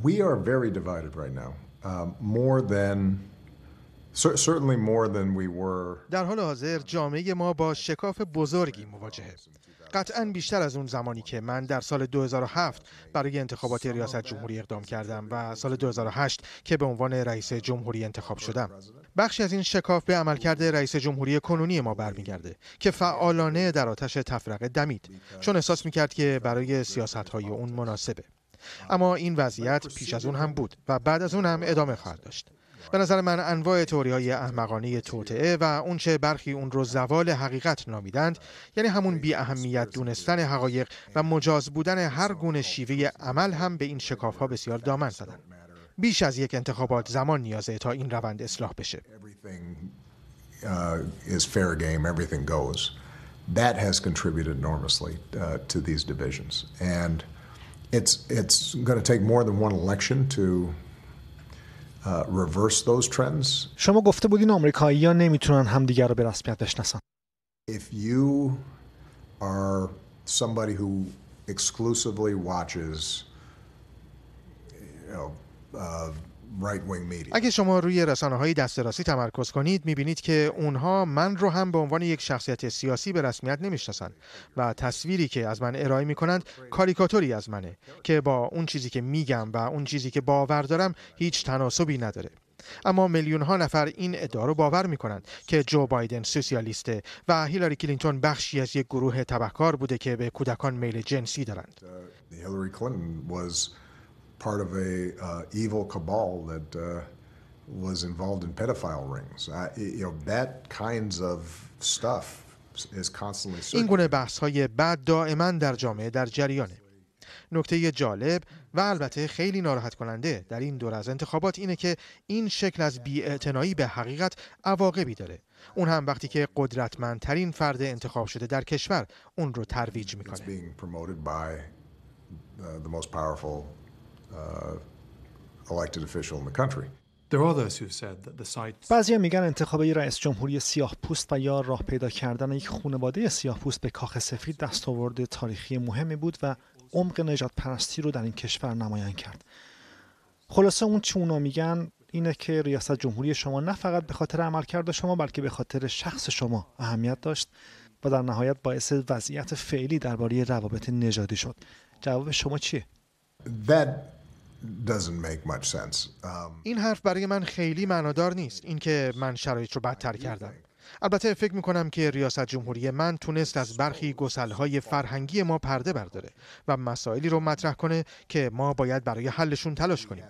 We are very divided right now, um, more than certainly more than we were. در حال حاضر جامعه ما با شکاف بزرگی مواجهه. قطعا بیشتر از اون زمانی که من در سال 2007 برای انتخابات ریاست جمهوری اقدام کردم و سال 2008 که به عنوان رئیس جمهوری انتخاب شدم. بخشی از این شکاف به عملکرد رئیس جمهوری کنونی ما برمیگرده که فعالانه در آتش تفرقه دمید چون احساس میکرد که برای های اون مناسبه. اما این وضعیت پیش از اون هم بود و بعد از اون هم ادامه خواهد داشت به نظر من انواع های احمقانه توطعه و اونچه برخی اون رو زوال حقیقت نامیدند یعنی همون بی اهمیت دونستن حقایق و مجاز بودن هر گونه شیوه عمل هم به این شکاف ها بسیار دامن زدن بیش از یک انتخابات زمان نیازه تا این روند اصلاح بشه uh, contributed uh, these And It's, it's going to take more than one election to uh, reverse those trends. شما گفته بودین آمریکایی‌ها نمیتونن همدیگر رو به رسمیت بشناسن. If you are somebody who exclusively watches اگه شما روی رسانه های دست راستی تمرکز کنید میبینید که اونها من رو هم به عنوان یک شخصیت سیاسی به رسمیت نمیشناسند و تصویری که از من ارائه میکنند کاریکاتوری از منه که با اون چیزی که میگم و اون چیزی که باور دارم هیچ تناسبی نداره اما میلیون ها نفر این ادعا رو باور میکنند که جو بایدن سوسیالیسته و هیلاری کلینتون بخشی از یک گروه تبهکار بوده که به کودکان میل جنسی دارند. Uh, part of a uh, evil cabal that uh, was involved in pedophile rings. you know, that kinds of stuff is constantly این گونه بحث های بد دائما در جامعه در جریانه. نکته جالب و البته خیلی ناراحت کننده در این دور از انتخابات اینه که این شکل از بیاعتنایی به حقیقت عواقبی داره اون هم وقتی که قدرتمندترین فرد انتخاب شده در کشور اون رو ترویج میکنه Uh, country بعضی میگن انتخاب رئیس جمهوری سیاه پوست و یا راه پیدا کردن یک خانواده سیاه پوست به کاخ سفید دستاورد تاریخی مهمی بود و عمق نجات پرستی رو در این کشور نمایان کرد. خلاصه اون چی اونا میگن اینه که ریاست جمهوری شما نه فقط به خاطر عمل کرده شما بلکه به خاطر شخص شما اهمیت داشت و در نهایت باعث وضعیت فعلی درباره روابط نژادی شد. جواب شما چیه؟ That Um, این حرف برای من خیلی معنادار نیست اینکه من شرایط رو بدتر کردم البته فکر میکنم که ریاست جمهوری من تونست از برخی گسلهای فرهنگی ما پرده برداره و مسائلی رو مطرح کنه که ما باید برای حلشون تلاش کنیم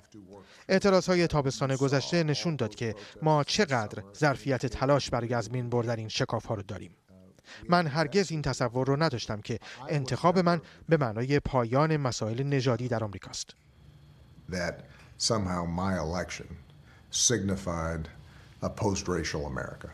اعتراض های تابستان گذشته نشون داد که ما چقدر ظرفیت تلاش برای از بین بردن این شکاف ها رو داریم من هرگز این تصور رو نداشتم که انتخاب من به معنای پایان مسائل نژادی در آمریکاست. that somehow my election signified a post racial America.